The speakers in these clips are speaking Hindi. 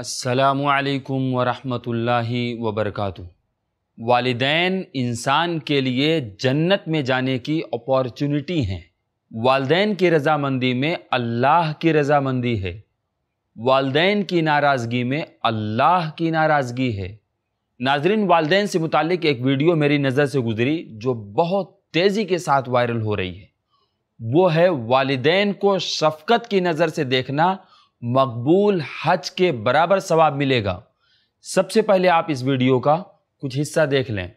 असलकम वरहमतुल्लाहि वबरकू वालदान इंसान के लिए जन्नत में जाने की अपॉर्चुनिटी हैं वालदेन की रजामंदी में अल्लाह की रजामंदी है वालदेन की नाराज़गी में अल्लाह की नाराज़गी है नाजरीन वालदेन से मुतक एक वीडियो मेरी नज़र से गुजरी जो बहुत तेज़ी के साथ वायरल हो रही है वो है वालदेन को शफकत की नज़र से देखना मकबूल हज के बराबर सवाब मिलेगा सबसे पहले आप इस वीडियो का कुछ हिस्सा देख लें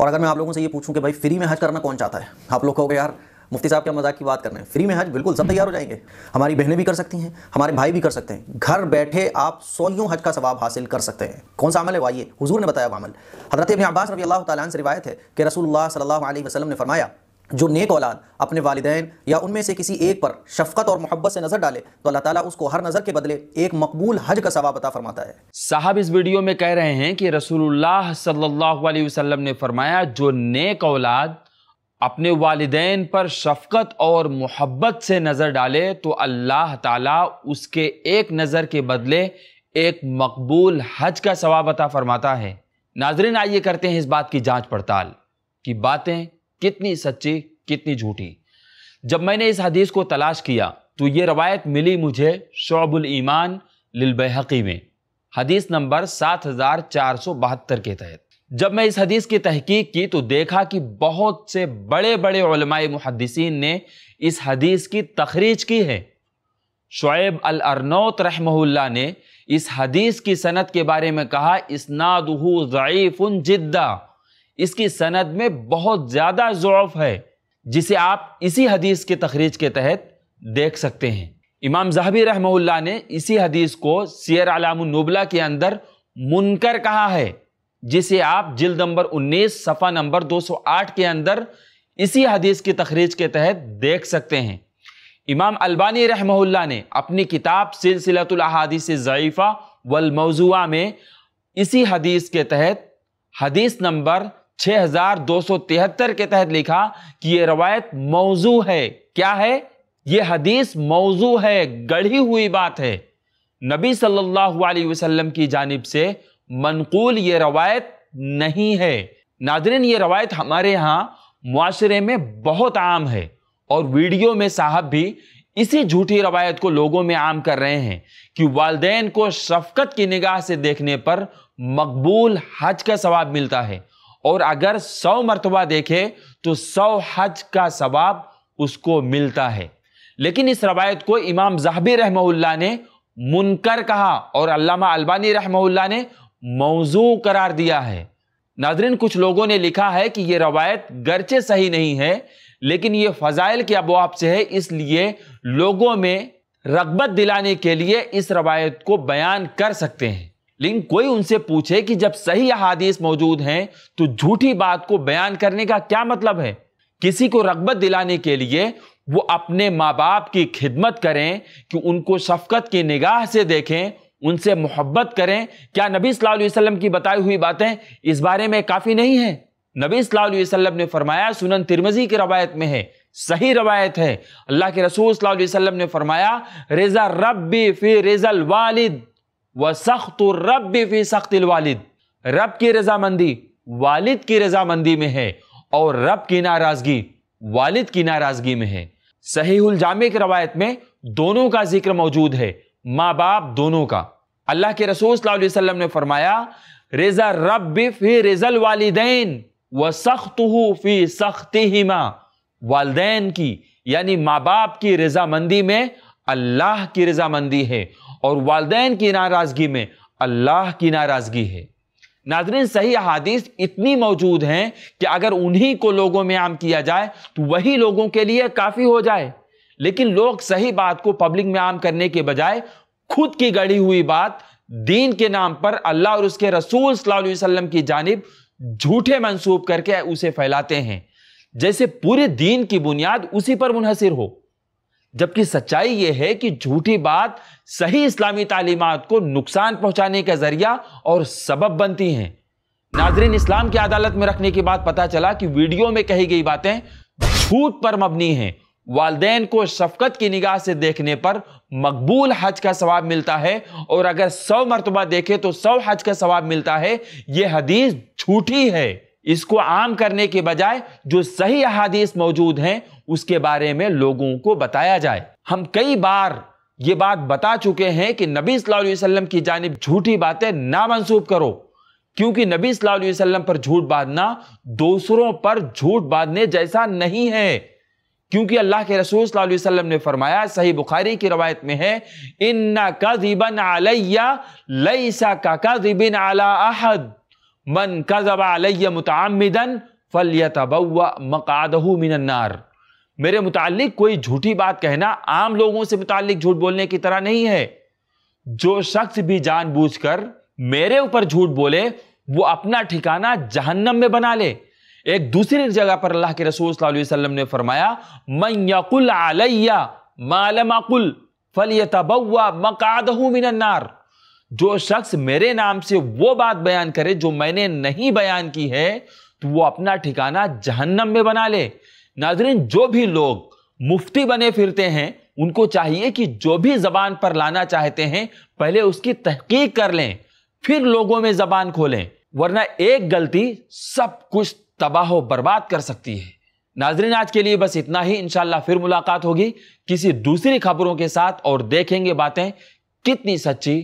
और अगर मैं आप लोगों से ये पूछूं कि भाई फ्री में हज करना कौन चाहता है आप लोग कहोगे यार मुफ्ती साहब क्या मजाक की बात कर रहे हैं फ्री में हज बिल्कुल सब तैयार हो जाएंगे हमारी बहनें भी कर सकती हैं हमारे भाई भी कर सकते हैं घर बैठे आप सोलियों हज का सवाब हासिल कर सकते हैं कौन सा अमल है वाइए हुजूर ने बताया अमल हजरत अब्बास रबी अल्लाह तला से रिवायत है कि रसूलुल्लाह सल्लल्लाहु अलैहि वसल्लम ने फरमाया जो नेक औलाद अपने वालदेन या उनमें से किसी एक पर शफकत और मोहब्बत से नज़र डाले तो अल्लाह ताला उसको हर नज़र के बदले एक मकबूल हज का सवाब अता फरमाता है साहब इस वीडियो में कह रहे हैं कि रसूलुल्लाह सल्लल्लाहु अलैहि वसल्लम ने फरमाया जो नेक औलाद अपने वालदेन पर शफकत और मोहब्बत से नज़र डाले तो अल्लाह ताला उसके एक नज़र के बदले एक मकबूल हज का सवाब अता फरमाता है नाजरन आइए करते हैं इस बात की जाँच पड़ताल की बातें कितनी सच्ची कितनी झूठी जब मैंने इस हदीस को तलाश किया तो ये रवायत मिली मुझे शोबुल ईमान लिलबहकी में हदीस नंबर सात हज़ार चार सौ बहत्तर के तहत जब मैं इस हदीस की तहकीक की तो देखा कि बहुत से बड़े बड़े मुहदसिन ने इस हदीस की तखरीज की है शुएब अल अरनौत रहमहुल्ला ने इस हदीस की सनत के बारे में कहा इसनादहू ज़ीफ़ुन जिद्दा इसकी सनद में बहुत ज़्यादा ज़ौफ़ है जिसे आप इसी हदीस के तखरीज के तहत देख सकते हैं इमाम जहाबी रहमहुल्ला ने इसी हदीस को सियर आलामनुबला के अंदर मुनकर कहा है जिसे आप जिल्द नंबर 19 सफ़ा नंबर 208 के अंदर इसी हदीस की तखरीज के तहत देख सकते हैं इमाम अलबानी रहमहुल्ला ने अपनी किताब सिलसिलतुलहादीस ज़यीफ़ा वलमौजुआ में इसी हदीस के तहत हदीस नंबर 6273 के तहत लिखा कि यह रवायत मौजू है क्या है यह हदीस मौजू है गढ़ी हुई बात है नबी सल्लल्लाहु अलैहि वसल्लम की जानब से मनकूल ये रवायत नहीं है नादरीन ये रवायत हमारे यहाँ माशरे में बहुत आम है और वीडियो में साहब भी इसी झूठी रवायत को लोगों में आम कर रहे हैं कि वालदेन को शफकत की निगाह से देखने पर मकबूल हज का सवाब मिलता है और अगर सौ मरतबा देखे तो सौ हज का सवाब उसको मिलता है लेकिन इस रवायत को इमाम जहाबी रहमल्ला ने मुनकर कहा और अल्लामा अल्बानी रहमल्ला ने मौजू करार दिया है नाजरीन कुछ लोगों ने लिखा है कि ये रवायत गरचे सही नहीं है लेकिन ये फ़ज़ाइल के अबवाब से है इसलिए लोगों में रगबत दिलाने के लिए इस रवायत को बयान कर सकते हैं लेकिन कोई उनसे पूछे कि जब सही अहादीस मौजूद हैं तो झूठी बात को बयान करने का क्या मतलब है किसी को रगबत दिलाने के लिए वो अपने माँ बाप की खिदमत करें कि उनको शफकत की निगाह से देखें उनसे मोहब्बत करें क्या नबी सल्लल्लाहु अलैहि वसल्लम की बताई हुई बातें इस बारे में काफ़ी नहीं है नबी सल्लल्लाहु अलैहि वसल्लम ने फरमाया सुनन तिरमजी की रवायत में है सही रवायत है अल्लाह के रसूल सल्लल्लाहु अलैहि वसल्लम ने फरमाया रेजा रब्बी फी रेजल वालिद व सख्त रब फी सख्तिल वालिद रब की रजामंदी वालिद की रजामंदी में है और रब की नाराजगी वालिद की नाराजगी में है सही जामे की रवायत में दोनों का जिक्र मौजूद है माँ बाप दोनों का अल्लाह के रसूल वसल्लम ने फरमाया रेजा रब फी रेजल वालदेन व सख्त फी माँ वालदेन की यानी माँ बाप की रजामंदी में अल्लाह की रजामंदी है और वालदेन की नाराज़गी में अल्लाह की नाराज़गी है नाजरीन सही अहादीस इतनी मौजूद हैं कि अगर उन्हीं को लोगों में आम किया जाए तो वही लोगों के लिए काफ़ी हो जाए लेकिन लोग सही बात को पब्लिक में आम करने के बजाय खुद की गढ़ी हुई बात दीन के नाम पर अल्लाह और उसके रसूल सल्लाम की जानब झूठे मंसूब करके उसे फैलाते हैं जैसे पूरे दीन की बुनियाद उसी पर मुनहसर हो जबकि सच्चाई यह है कि झूठी बात सही इस्लामी तालीमत को नुकसान पहुंचाने का जरिया और सबब बनती हैं नाजरीन इस्लाम की अदालत में रखने के बाद पता चला कि वीडियो में कही गई बातें झूठ पर मबनी हैं वालदेन को शफकत की निगाह से देखने पर मकबूल हज का सवाब मिलता है और अगर सौ मरतबा देखे तो सौ हज का सवाब मिलता है यह हदीस झूठी है इसको आम करने के बजाय जो सही अहादीस मौजूद हैं उसके बारे में लोगों को बताया जाए हम कई बार ये बात बता चुके हैं कि नबी वसल्लम की जानब झूठी बातें ना मनसूब करो क्योंकि नबी वसल्लम पर झूठ बांधना दूसरों पर झूठ बांधने जैसा नहीं है क्योंकि अल्लाह के रसूल वसल्लम ने फरमाया सही बुखारी की रवायत में है इन्ना का दिबन आलैया लईसा का आला अहद मन कजब आलिया मुतमदन फलियतबा मकादहू मिनन्नार मेरे मुतालिक कोई झूठी बात कहना आम लोगों से मुतालिक झूठ बोलने की तरह नहीं है जो शख्स भी जानबूझकर मेरे ऊपर झूठ बोले वो अपना ठिकाना जहन्नम में बना ले एक दूसरी जगह पर अल्लाह के रसूल वसल्लम ने फरमाया मन यकुल आलैया मालमाकुल फलियतबा मकादहू मिनन्नार जो शख्स मेरे नाम से वो बात बयान करे जो मैंने नहीं बयान की है तो वो अपना ठिकाना जहन्नम में बना ले नाजरीन जो भी लोग मुफ्ती बने फिरते हैं उनको चाहिए कि जो भी जबान पर लाना चाहते हैं पहले उसकी तहकीक कर लें फिर लोगों में जबान खोलें वरना एक गलती सब कुछ तबाह बर्बाद कर सकती है नाजरीन आज के लिए बस इतना ही इनशाला फिर मुलाकात होगी किसी दूसरी खबरों के साथ और देखेंगे बातें कितनी सच्ची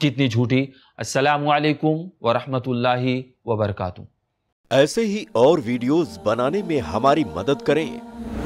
कितनी झूठी असलकम वरहमतुल्लाहि वबरकू ऐसे ही और वीडियोस बनाने में हमारी मदद करें